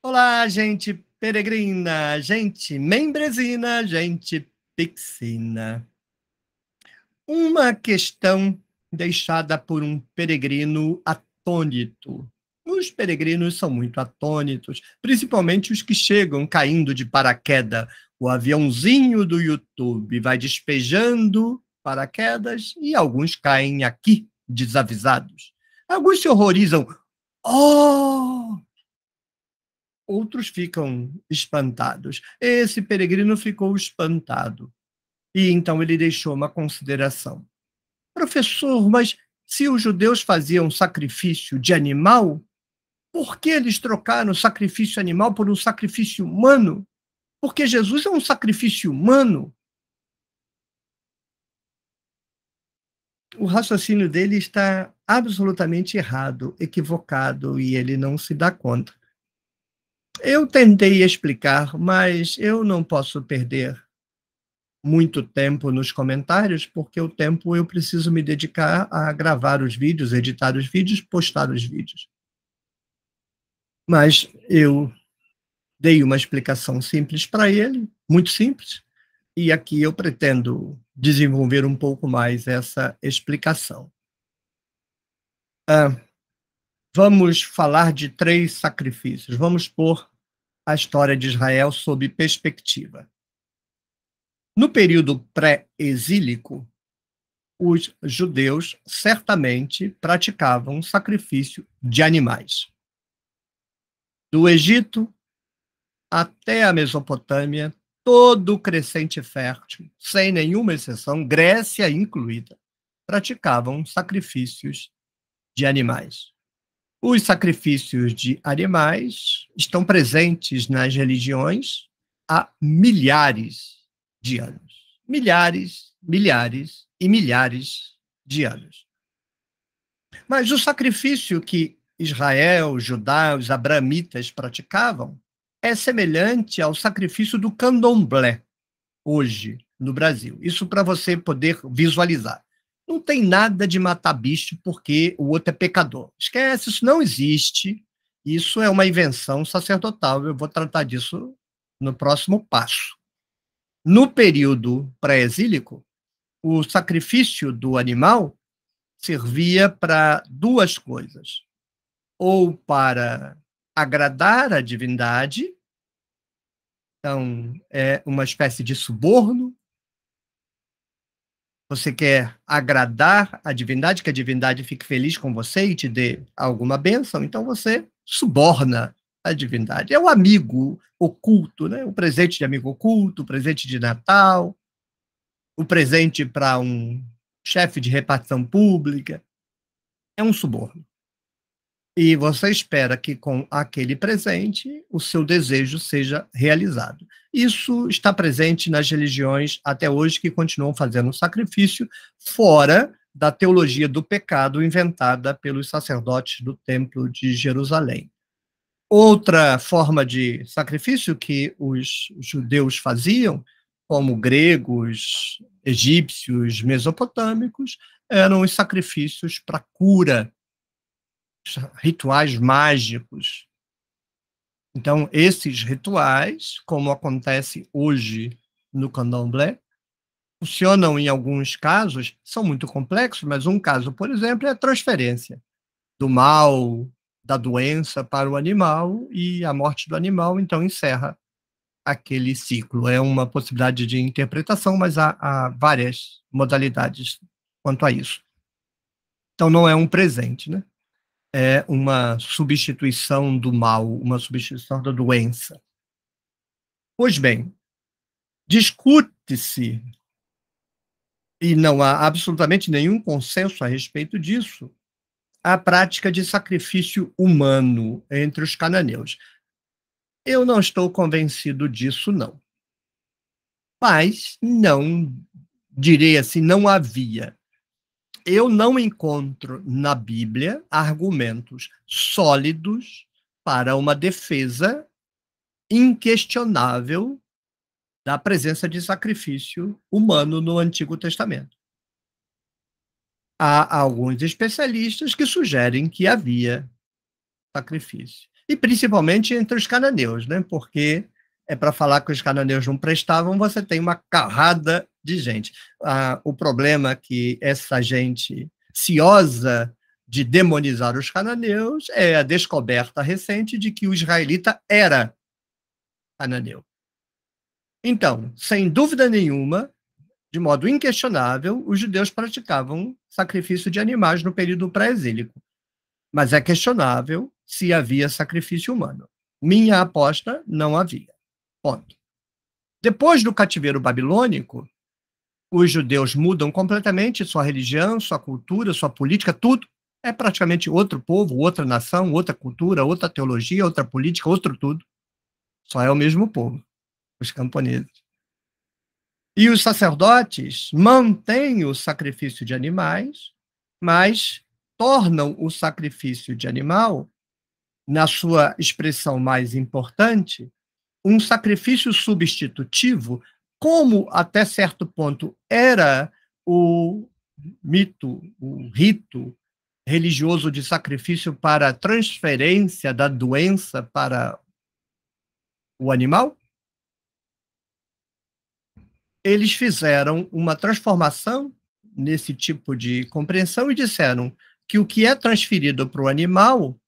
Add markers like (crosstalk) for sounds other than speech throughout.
Olá, gente peregrina, gente membresina, gente pixina. Uma questão deixada por um peregrino atônito. Os peregrinos são muito atônitos, principalmente os que chegam caindo de paraquedas. O aviãozinho do YouTube vai despejando paraquedas e alguns caem aqui, desavisados. Alguns se horrorizam. Oh! outros ficam espantados. Esse peregrino ficou espantado. E então ele deixou uma consideração. Professor, mas se os judeus faziam sacrifício de animal, por que eles trocaram o sacrifício animal por um sacrifício humano? Porque Jesus é um sacrifício humano. O raciocínio dele está absolutamente errado, equivocado, e ele não se dá conta. Eu tentei explicar, mas eu não posso perder muito tempo nos comentários, porque o tempo eu preciso me dedicar a gravar os vídeos, editar os vídeos, postar os vídeos. Mas eu dei uma explicação simples para ele, muito simples, e aqui eu pretendo desenvolver um pouco mais essa explicação. Ah, vamos falar de três sacrifícios. Vamos pôr a história de Israel sob perspectiva. No período pré-exílico, os judeus certamente praticavam sacrifício de animais. Do Egito até a Mesopotâmia, todo o crescente fértil, sem nenhuma exceção, Grécia incluída, praticavam sacrifícios de animais. Os sacrifícios de animais estão presentes nas religiões há milhares de anos. Milhares, milhares e milhares de anos. Mas o sacrifício que Israel, Judá, os abramitas praticavam é semelhante ao sacrifício do candomblé hoje no Brasil. Isso para você poder visualizar. Não tem nada de matar bicho porque o outro é pecador. Esquece, isso não existe. Isso é uma invenção sacerdotal. Eu vou tratar disso no próximo passo. No período pré-exílico, o sacrifício do animal servia para duas coisas: ou para agradar a divindade, então é uma espécie de suborno, você quer agradar a divindade, que a divindade fique feliz com você e te dê alguma benção, então você suborna a divindade. É o amigo oculto, né? o presente de amigo oculto, o presente de Natal, o presente para um chefe de repartição pública. É um suborno. E você espera que com aquele presente o seu desejo seja realizado. Isso está presente nas religiões até hoje que continuam fazendo sacrifício, fora da teologia do pecado inventada pelos sacerdotes do Templo de Jerusalém. Outra forma de sacrifício que os judeus faziam, como gregos, egípcios, mesopotâmicos, eram os sacrifícios para cura rituais mágicos. Então, esses rituais, como acontece hoje no candomblé, funcionam em alguns casos, são muito complexos, mas um caso, por exemplo, é a transferência do mal, da doença para o animal e a morte do animal, então encerra aquele ciclo. É uma possibilidade de interpretação, mas há, há várias modalidades quanto a isso. Então não é um presente, né? é uma substituição do mal, uma substituição da doença. Pois bem, discute-se, e não há absolutamente nenhum consenso a respeito disso, a prática de sacrifício humano entre os cananeus. Eu não estou convencido disso, não. Mas não direi assim, não havia eu não encontro na Bíblia argumentos sólidos para uma defesa inquestionável da presença de sacrifício humano no Antigo Testamento. Há alguns especialistas que sugerem que havia sacrifício, e principalmente entre os cananeus, né? porque é para falar que os cananeus não prestavam, você tem uma carrada de gente. Ah, o problema é que essa gente ciosa de demonizar os cananeus é a descoberta recente de que o israelita era cananeu. Então, sem dúvida nenhuma, de modo inquestionável, os judeus praticavam sacrifício de animais no período pré-exílico. Mas é questionável se havia sacrifício humano. Minha aposta, não havia. Ponto. Depois do cativeiro babilônico, os judeus mudam completamente sua religião, sua cultura, sua política, tudo. É praticamente outro povo, outra nação, outra cultura, outra teologia, outra política, outro tudo. Só é o mesmo povo, os camponeses. E os sacerdotes mantêm o sacrifício de animais, mas tornam o sacrifício de animal, na sua expressão mais importante, um sacrifício substitutivo como até certo ponto era o mito, o rito religioso de sacrifício para transferência da doença para o animal, eles fizeram uma transformação nesse tipo de compreensão e disseram que o que é transferido para o animal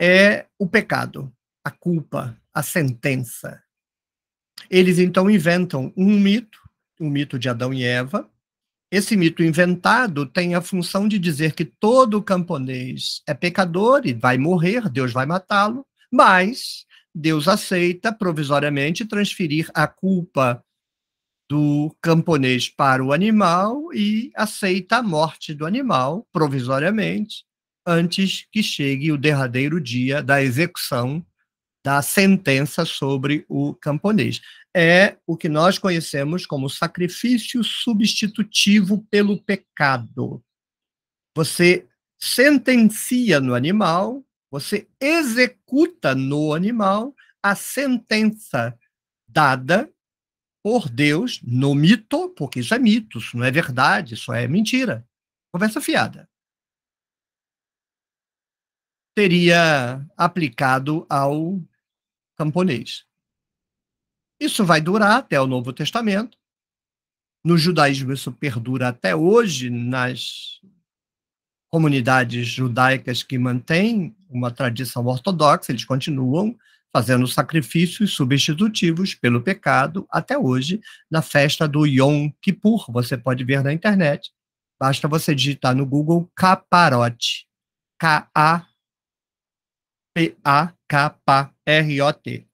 é o pecado, a culpa, a sentença. Eles então inventam um mito, um mito de Adão e Eva. Esse mito inventado tem a função de dizer que todo camponês é pecador e vai morrer, Deus vai matá-lo, mas Deus aceita provisoriamente transferir a culpa do camponês para o animal e aceita a morte do animal provisoriamente antes que chegue o derradeiro dia da execução da sentença sobre o camponês. É o que nós conhecemos como sacrifício substitutivo pelo pecado. Você sentencia no animal, você executa no animal a sentença dada por Deus no mito, porque isso é mito, isso não é verdade, isso é mentira. Conversa fiada. Teria aplicado ao camponês. Isso vai durar até o Novo Testamento. No judaísmo, isso perdura até hoje nas comunidades judaicas que mantêm uma tradição ortodoxa, eles continuam fazendo sacrifícios substitutivos pelo pecado até hoje, na festa do Yom Kippur. Você pode ver na internet. Basta você digitar no Google caparote. K-A P-A-K-R-O-T.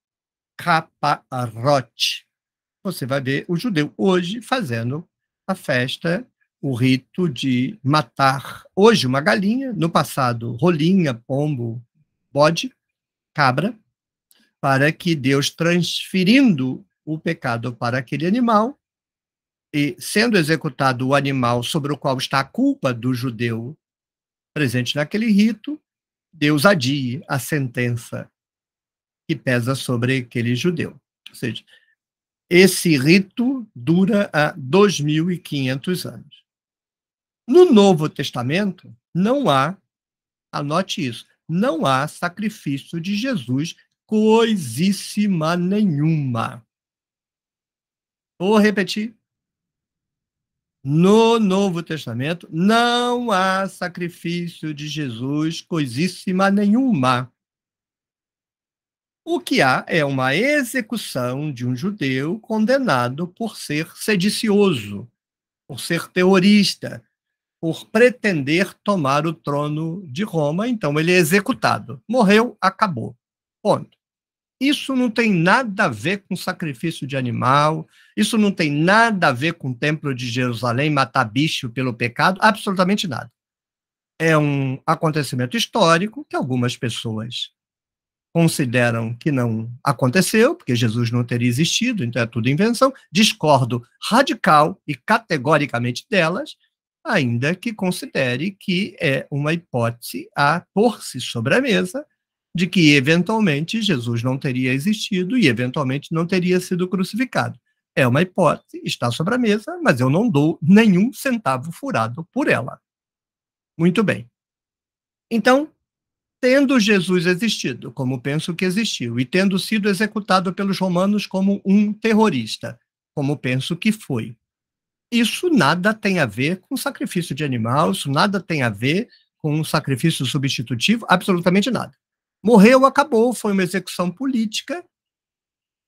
T. Você vai ver o judeu hoje fazendo a festa, o rito de matar hoje uma galinha, no passado rolinha, pombo, bode, cabra, para que Deus transferindo o pecado para aquele animal e sendo executado o animal sobre o qual está a culpa do judeu presente naquele rito, Deus adie a sentença que pesa sobre aquele judeu. Ou seja, esse rito dura há 2.500 anos. No Novo Testamento, não há, anote isso, não há sacrifício de Jesus coisíssima nenhuma. Vou repetir. No Novo Testamento não há sacrifício de Jesus coisíssima nenhuma. O que há é uma execução de um judeu condenado por ser sedicioso, por ser teorista, por pretender tomar o trono de Roma. Então ele é executado. Morreu, acabou. Ponto. Isso não tem nada a ver com sacrifício de animal, isso não tem nada a ver com o Templo de Jerusalém matar bicho pelo pecado, absolutamente nada. É um acontecimento histórico que algumas pessoas consideram que não aconteceu, porque Jesus não teria existido, então é tudo invenção. Discordo radical e categoricamente delas, ainda que considere que é uma hipótese a pôr-se sobre a mesa de que eventualmente Jesus não teria existido e eventualmente não teria sido crucificado. É uma hipótese, está sobre a mesa, mas eu não dou nenhum centavo furado por ela. Muito bem. Então, tendo Jesus existido, como penso que existiu, e tendo sido executado pelos romanos como um terrorista, como penso que foi, isso nada tem a ver com sacrifício de animal, isso nada tem a ver com um sacrifício substitutivo, absolutamente nada. Morreu, acabou, foi uma execução política,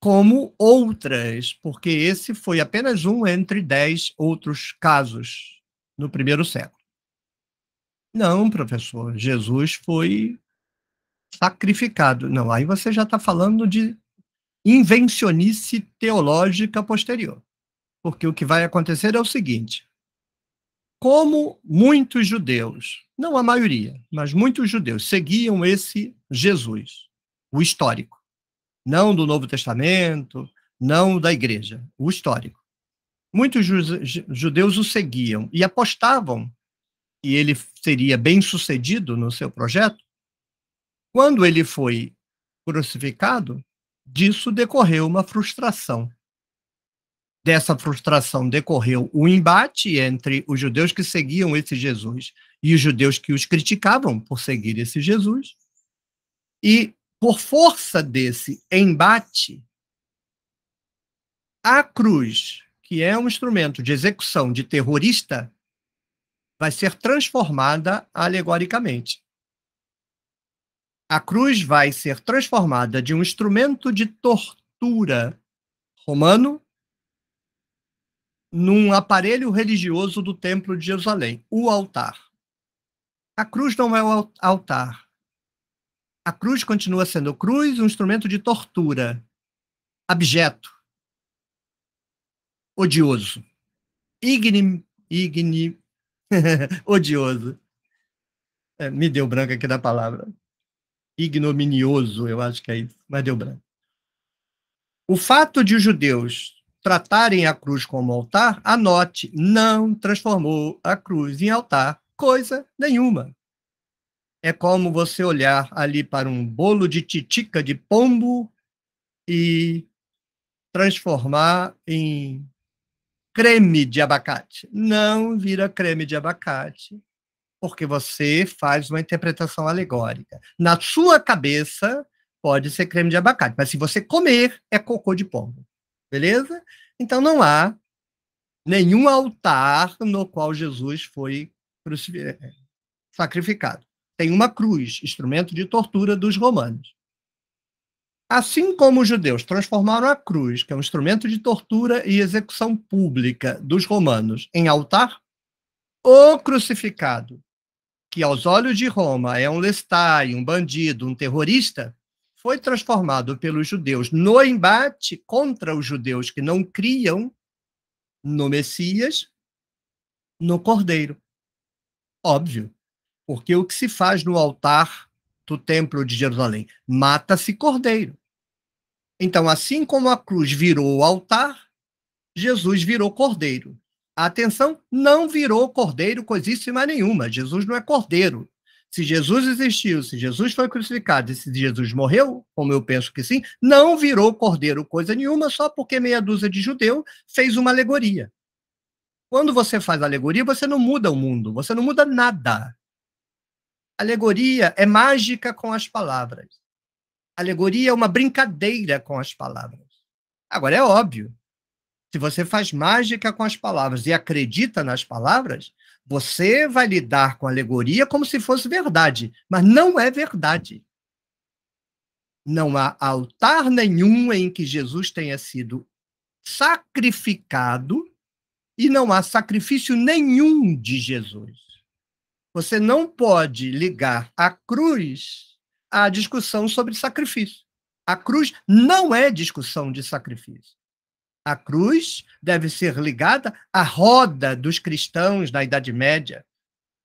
como outras, porque esse foi apenas um entre dez outros casos no primeiro século. Não, professor, Jesus foi sacrificado. Não, aí você já está falando de invencionice teológica posterior. Porque o que vai acontecer é o seguinte: como muitos judeus, não a maioria, mas muitos judeus seguiam esse Jesus, o histórico. Não do Novo Testamento, não da igreja, o histórico. Muitos judeus o seguiam e apostavam que ele seria bem sucedido no seu projeto. Quando ele foi crucificado, disso decorreu uma frustração. Dessa frustração decorreu o embate entre os judeus que seguiam esse Jesus e os judeus que os criticavam por seguir esse Jesus. E, por força desse embate, a cruz, que é um instrumento de execução de terrorista, vai ser transformada alegoricamente. A cruz vai ser transformada de um instrumento de tortura romano num aparelho religioso do Templo de Jerusalém, o altar. A cruz não é o altar. A cruz continua sendo cruz, um instrumento de tortura, abjeto, odioso, igni, igni (laughs) odioso. É, me deu branco aqui da palavra. Ignominioso, eu acho que é isso, mas deu branco. O fato de os judeus tratarem a cruz como altar, anote, não transformou a cruz em altar, coisa nenhuma é como você olhar ali para um bolo de titica de pombo e transformar em creme de abacate. Não vira creme de abacate, porque você faz uma interpretação alegórica. Na sua cabeça, pode ser creme de abacate, mas se você comer, é cocô de pombo. Beleza? Então não há nenhum altar no qual Jesus foi eh, sacrificado tem uma cruz, instrumento de tortura dos romanos. Assim como os judeus transformaram a cruz, que é um instrumento de tortura e execução pública dos romanos, em altar, o crucificado, que aos olhos de Roma é um lestai, um bandido, um terrorista, foi transformado pelos judeus no embate contra os judeus que não criam no Messias, no Cordeiro. Óbvio. Porque o que se faz no altar do Templo de Jerusalém? Mata-se cordeiro. Então, assim como a cruz virou altar, Jesus virou cordeiro. Atenção, não virou cordeiro coisíssima nenhuma. Jesus não é cordeiro. Se Jesus existiu, se Jesus foi crucificado e se Jesus morreu, como eu penso que sim, não virou cordeiro coisa nenhuma só porque meia dúzia de judeu fez uma alegoria. Quando você faz alegoria, você não muda o mundo, você não muda nada. Alegoria é mágica com as palavras. Alegoria é uma brincadeira com as palavras. Agora, é óbvio, se você faz mágica com as palavras e acredita nas palavras, você vai lidar com alegoria como se fosse verdade, mas não é verdade. Não há altar nenhum em que Jesus tenha sido sacrificado e não há sacrifício nenhum de Jesus. Você não pode ligar a cruz à discussão sobre sacrifício. A cruz não é discussão de sacrifício. A cruz deve ser ligada à roda dos cristãos na Idade Média,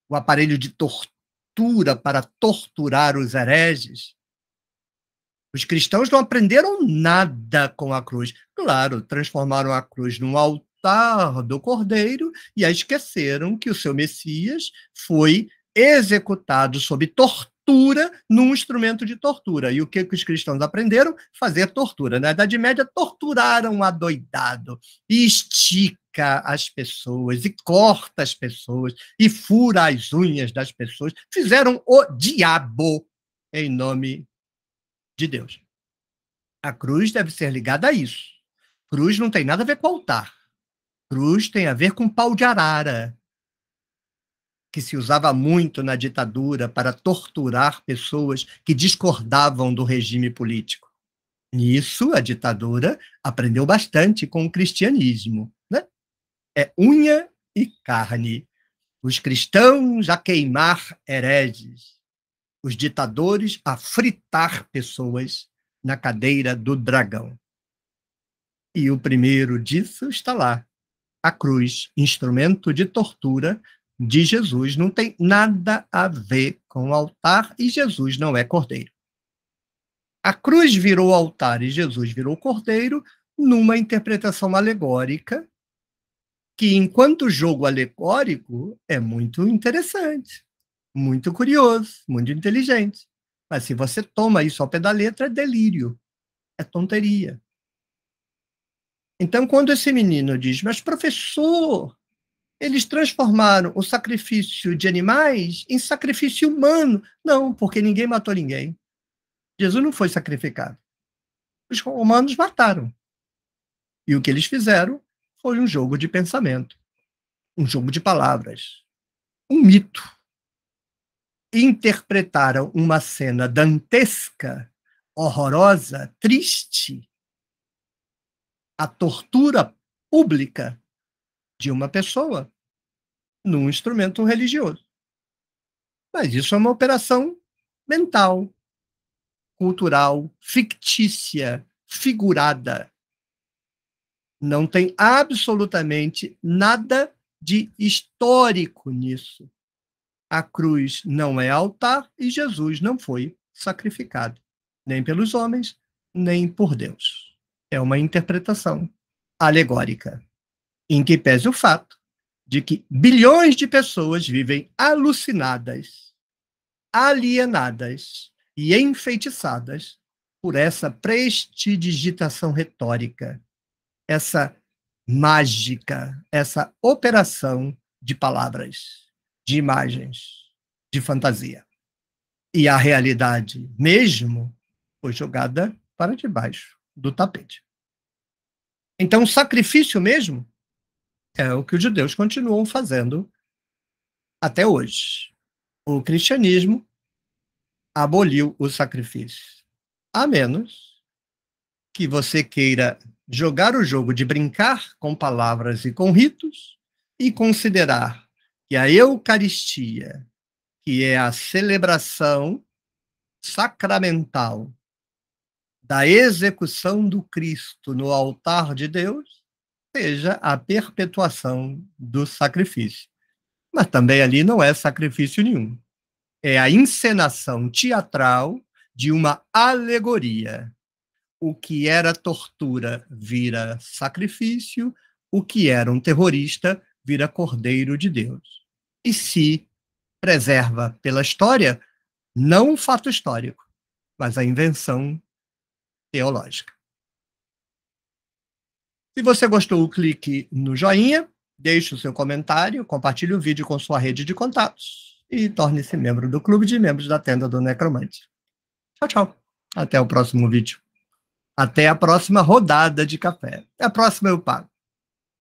o aparelho de tortura para torturar os hereges. Os cristãos não aprenderam nada com a cruz. Claro, transformaram a cruz num altar do cordeiro, e aí esqueceram que o seu Messias foi executado sob tortura num instrumento de tortura. E o que, que os cristãos aprenderam? Fazer tortura. Na Idade Média, torturaram a adoidado e estica as pessoas, e corta as pessoas, e fura as unhas das pessoas. Fizeram o diabo em nome de Deus. A cruz deve ser ligada a isso. Cruz não tem nada a ver com altar cruz tem a ver com pau de arara, que se usava muito na ditadura para torturar pessoas que discordavam do regime político. Nisso, a ditadura aprendeu bastante com o cristianismo. Né? É unha e carne. Os cristãos a queimar hereges, os ditadores a fritar pessoas na cadeira do dragão. E o primeiro disso está lá, a cruz, instrumento de tortura de Jesus, não tem nada a ver com o altar e Jesus não é cordeiro. A cruz virou altar e Jesus virou cordeiro numa interpretação alegórica que, enquanto jogo alegórico, é muito interessante, muito curioso, muito inteligente. Mas se você toma isso ao pé da letra, é delírio, é tonteria, então, quando esse menino diz, mas professor, eles transformaram o sacrifício de animais em sacrifício humano. Não, porque ninguém matou ninguém. Jesus não foi sacrificado. Os romanos mataram. E o que eles fizeram foi um jogo de pensamento, um jogo de palavras, um mito. Interpretaram uma cena dantesca, horrorosa, triste, a tortura pública de uma pessoa num instrumento religioso. Mas isso é uma operação mental, cultural, fictícia, figurada. Não tem absolutamente nada de histórico nisso. A cruz não é altar e Jesus não foi sacrificado, nem pelos homens, nem por Deus é uma interpretação alegórica, em que pese o fato de que bilhões de pessoas vivem alucinadas, alienadas e enfeitiçadas por essa prestidigitação retórica, essa mágica, essa operação de palavras, de imagens, de fantasia. E a realidade mesmo foi jogada para debaixo do tapete. Então, sacrifício mesmo é o que os judeus continuam fazendo até hoje. O cristianismo aboliu o sacrifício. A menos que você queira jogar o jogo de brincar com palavras e com ritos e considerar que a Eucaristia, que é a celebração sacramental da execução do Cristo no altar de Deus seja a perpetuação do sacrifício. Mas também ali não é sacrifício nenhum. É a encenação teatral de uma alegoria. O que era tortura vira sacrifício, o que era um terrorista vira cordeiro de Deus. E se preserva pela história, não o fato histórico, mas a invenção teológica. Se você gostou, clique no joinha, deixe o seu comentário, compartilhe o vídeo com sua rede de contatos e torne-se membro do clube de membros da Tenda do Necromante. Tchau, tchau. Até o próximo vídeo. Até a próxima rodada de café. Até a próxima eu pago.